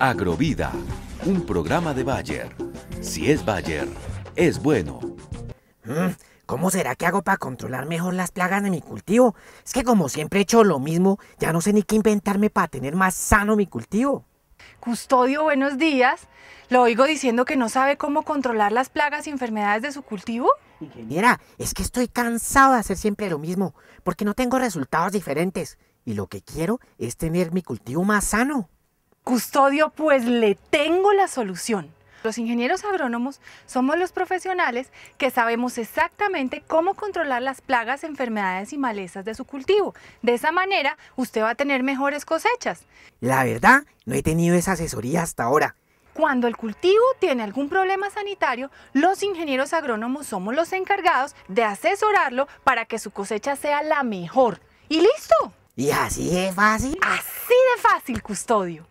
Agrovida, un programa de Bayer. Si es Bayer, es bueno. Mm, ¿Cómo será que hago para controlar mejor las plagas de mi cultivo? Es que como siempre he hecho lo mismo, ya no sé ni qué inventarme para tener más sano mi cultivo. Custodio, buenos días. ¿Lo oigo diciendo que no sabe cómo controlar las plagas y enfermedades de su cultivo? Ingeniera, es que estoy cansado de hacer siempre lo mismo, porque no tengo resultados diferentes. Y lo que quiero es tener mi cultivo más sano. Custodio, pues le tengo la solución. Los ingenieros agrónomos somos los profesionales que sabemos exactamente cómo controlar las plagas, enfermedades y malezas de su cultivo. De esa manera, usted va a tener mejores cosechas. La verdad, no he tenido esa asesoría hasta ahora. Cuando el cultivo tiene algún problema sanitario, los ingenieros agrónomos somos los encargados de asesorarlo para que su cosecha sea la mejor. ¡Y listo! ¿Y así de fácil? Así de fácil, custodio.